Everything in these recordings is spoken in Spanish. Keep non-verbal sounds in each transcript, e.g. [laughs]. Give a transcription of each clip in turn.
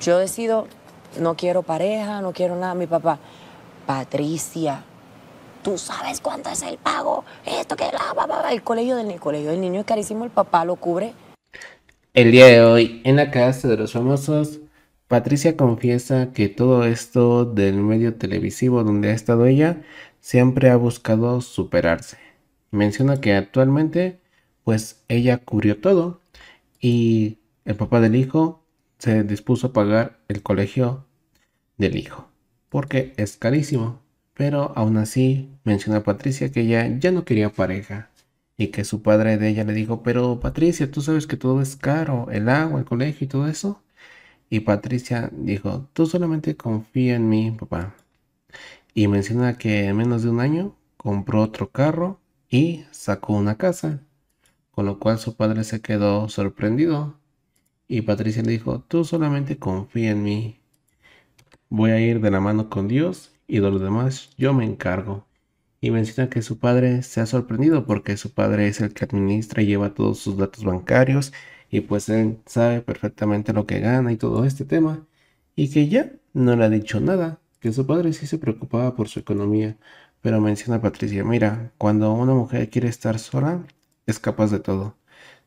Yo decido, no quiero pareja, no quiero nada. Mi papá, Patricia, tú sabes cuánto es el pago, esto que la, el colegio del el colegio del niño es carísimo, el papá lo cubre. El día de hoy, en la casa de los famosos, Patricia confiesa que todo esto del medio televisivo donde ha estado ella siempre ha buscado superarse. Menciona que actualmente, pues ella cubrió todo y el papá del hijo se dispuso a pagar el colegio del hijo, porque es carísimo. Pero aún así menciona a Patricia que ella ya no quería pareja y que su padre de ella le dijo, pero Patricia, tú sabes que todo es caro, el agua, el colegio y todo eso. Y Patricia dijo, tú solamente confía en mí, papá. Y menciona que en menos de un año compró otro carro y sacó una casa, con lo cual su padre se quedó sorprendido y Patricia le dijo, tú solamente confía en mí. Voy a ir de la mano con Dios y de lo demás yo me encargo. Y menciona que su padre se ha sorprendido porque su padre es el que administra y lleva todos sus datos bancarios y pues él sabe perfectamente lo que gana y todo este tema. Y que ya no le ha dicho nada, que su padre sí se preocupaba por su economía. Pero menciona a Patricia, mira, cuando una mujer quiere estar sola, es capaz de todo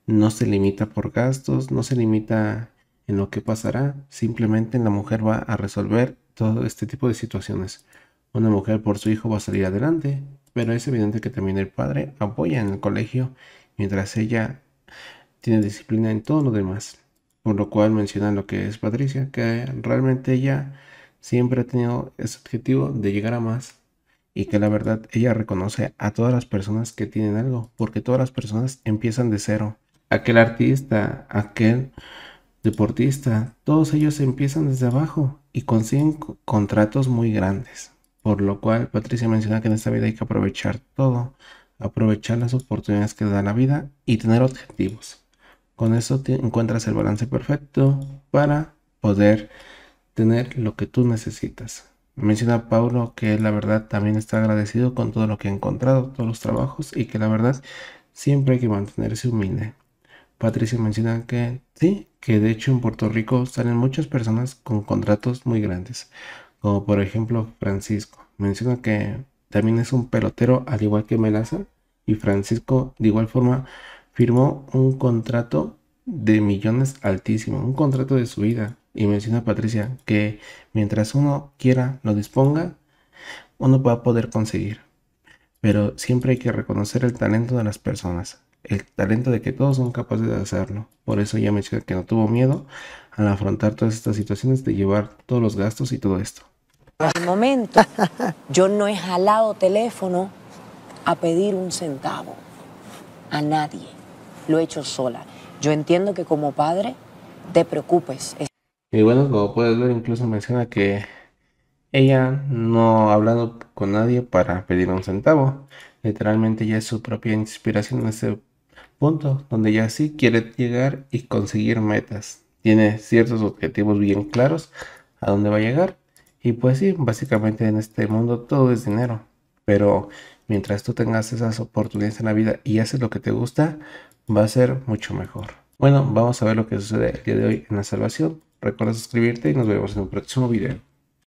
no se limita por gastos, no se limita en lo que pasará, simplemente la mujer va a resolver todo este tipo de situaciones. Una mujer por su hijo va a salir adelante, pero es evidente que también el padre apoya en el colegio mientras ella tiene disciplina en todo lo demás. Por lo cual menciona lo que es Patricia, que realmente ella siempre ha tenido ese objetivo de llegar a más y que la verdad ella reconoce a todas las personas que tienen algo, porque todas las personas empiezan de cero aquel artista, aquel deportista, todos ellos empiezan desde abajo y consiguen contratos muy grandes. Por lo cual Patricia menciona que en esta vida hay que aprovechar todo, aprovechar las oportunidades que da la vida y tener objetivos. Con eso encuentras el balance perfecto para poder tener lo que tú necesitas. Menciona Paulo que la verdad también está agradecido con todo lo que ha encontrado, todos los trabajos y que la verdad siempre hay que mantenerse humilde. Patricia menciona que sí, que de hecho en Puerto Rico salen muchas personas con contratos muy grandes, como por ejemplo Francisco. Menciona que también es un pelotero al igual que Melaza y Francisco de igual forma firmó un contrato de millones altísimo, un contrato de su vida. Y menciona Patricia que mientras uno quiera, lo disponga, uno va a poder conseguir. Pero siempre hay que reconocer el talento de las personas el talento de que todos son capaces de hacerlo. Por eso ella dice que no tuvo miedo al afrontar todas estas situaciones de llevar todos los gastos y todo esto. el momento, [laughs] yo no he jalado teléfono a pedir un centavo a nadie. Lo he hecho sola. Yo entiendo que como padre te preocupes. Y bueno, como puedes ver, incluso menciona que ella no ha hablado con nadie para pedir un centavo. Literalmente ya es su propia inspiración en este punto donde ya sí quiere llegar y conseguir metas. Tiene ciertos objetivos bien claros a dónde va a llegar. Y pues sí, básicamente en este mundo todo es dinero. Pero mientras tú tengas esas oportunidades en la vida y haces lo que te gusta, va a ser mucho mejor. Bueno, vamos a ver lo que sucede el día de hoy en la salvación. Recuerda suscribirte y nos vemos en un próximo video.